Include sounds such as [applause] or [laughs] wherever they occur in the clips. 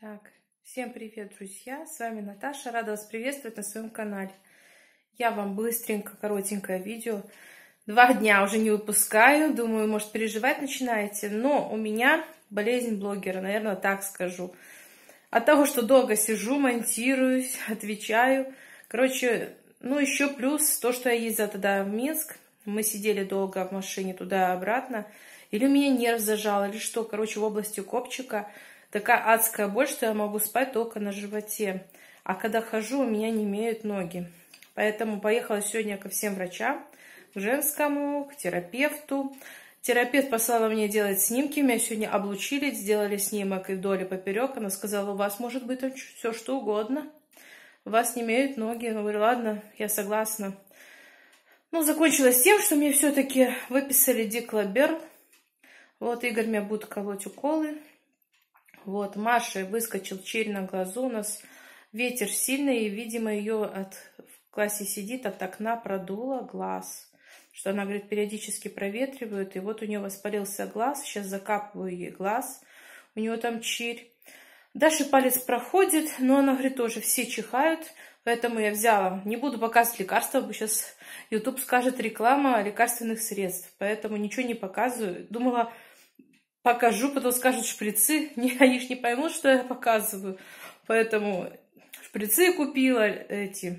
Так, всем привет, друзья! С вами Наташа. Рада вас приветствовать на своем канале. Я вам быстренько, коротенькое видео. Два дня уже не выпускаю. Думаю, может, переживать начинаете. Но у меня болезнь блогера, наверное, так скажу. От того, что долго сижу, монтируюсь, [laughs] отвечаю. Короче, ну, еще плюс то, что я ездила тогда в Минск. Мы сидели долго в машине туда-обратно. Или у меня нерв зажал, или что. Короче, в области копчика такая адская боль, что я могу спать только на животе. А когда хожу, у меня не имеют ноги. Поэтому поехала сегодня ко всем врачам, к женскому, к терапевту. Терапевт послала мне делать снимки, меня сегодня облучили, сделали снимок и вдоль и поперек. Она сказала, у вас может быть все что угодно, у вас не имеют ноги. Я говорю, ладно, я согласна. Ну, закончилось тем, что мне все-таки выписали диклобер. Вот Игорь меня будет колоть уколы. Вот, Маша выскочил черь на глазу. У нас ветер сильный, и, видимо, ее от, в классе сидит, от окна продуло глаз. Что она, говорит, периодически проветривают. И вот у нее воспалился глаз. Сейчас закапываю ей глаз. У нее там чирь. Дальше палец проходит, но она, говорит, тоже все чихают. Поэтому я взяла. Не буду показывать лекарства, потому сейчас YouTube скажет реклама лекарственных средств. Поэтому ничего не показываю. Думала, покажу, потом скажут шприцы. [laughs] Не, они ж не поймут, что я показываю. Поэтому шприцы купила эти.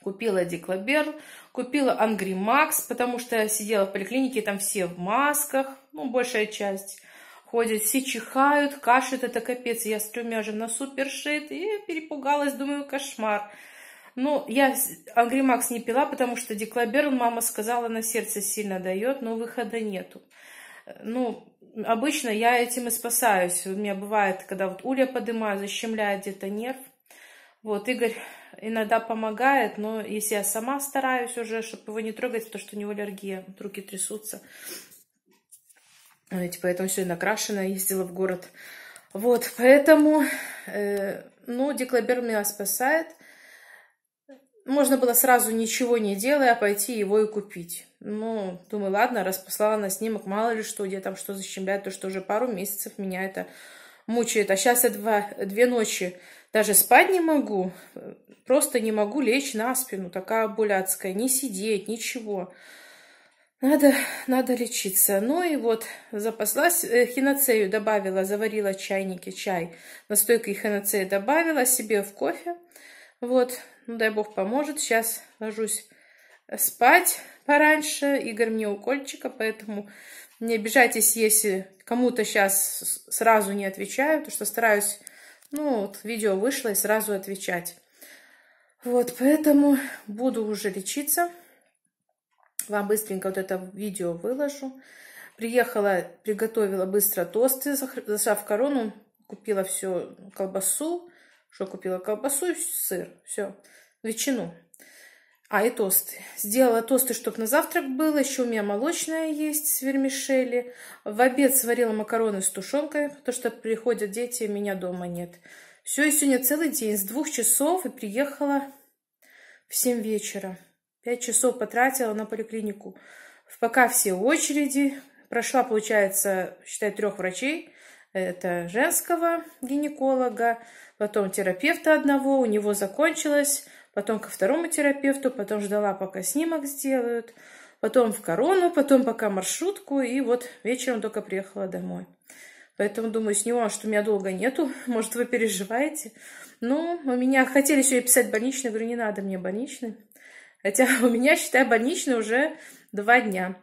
Купила Диклобер, купила Ангримакс, потому что я сидела в поликлинике, там все в масках, ну, большая часть. Ходят, все чихают, кашляют, это капец. Я с тремя же на супершит, и перепугалась, думаю, кошмар. Ну, я Ангримакс не пила, потому что диклоберон, мама сказала, на сердце сильно дает, но выхода нету ну, обычно я этим и спасаюсь. У меня бывает, когда вот улья поднимаю, защемляет где-то нерв. Вот, Игорь иногда помогает, но если я сама стараюсь уже, чтобы его не трогать, то что у него аллергия, вот руки трясутся. Знаете, поэтому все и типа, накрашено, ездила в город. Вот, поэтому, э, ну, деклобер меня спасает. Можно было сразу ничего не делая пойти его и купить. Ну, думаю, ладно, раз послала на снимок, мало ли что, где там что защемляет, то что уже пару месяцев меня это мучает. А сейчас я два, две ночи даже спать не могу, просто не могу лечь на спину, такая боль адская, не сидеть, ничего. Надо, надо лечиться. Ну и вот, запаслась э, хиноцею, добавила, заварила чайники чай, настойкой хиноцеи добавила себе в кофе. Вот, ну дай бог поможет. Сейчас ложусь спать пораньше. Игорь мне укольчика, поэтому не обижайтесь, если кому-то сейчас сразу не отвечаю, потому что стараюсь, ну вот, видео вышло и сразу отвечать. Вот, поэтому буду уже лечиться. Вам быстренько вот это видео выложу. Приехала, приготовила быстро тосты, зашла в корону, купила всю колбасу, что купила колбасу, сыр, все, ветчину. А, и тосты. Сделала тосты, чтобы на завтрак было. Еще у меня молочная есть с вермишели. В обед сварила макароны с тушенкой, потому что приходят дети, меня дома нет. Все, и сегодня целый день, с двух часов, и приехала в семь вечера. Пять часов потратила на поликлинику. Пока все очереди. Прошла, получается, считай, трех врачей это женского гинеколога, потом терапевта одного, у него закончилось, потом ко второму терапевту, потом ждала, пока снимок сделают, потом в корону, потом пока маршрутку, и вот вечером только приехала домой. Поэтому думаю, с него, что меня долго нету, [laughs] может, вы переживаете. Ну, у меня хотели сегодня писать больничный, говорю, не надо мне больничный. Хотя [laughs] у меня, считай, больничный уже два дня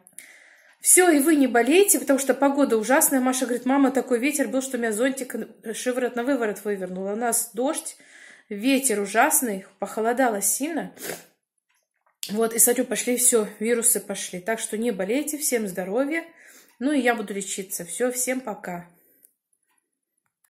все, и вы не болеете, потому что погода ужасная. Маша говорит, мама, такой ветер был, что у меня зонтик шиворот на выворот вывернул. У нас дождь, ветер ужасный, похолодало сильно. Вот, и, смотрю, пошли все, вирусы пошли. Так что не болейте, всем здоровья. Ну и я буду лечиться. Все, всем пока.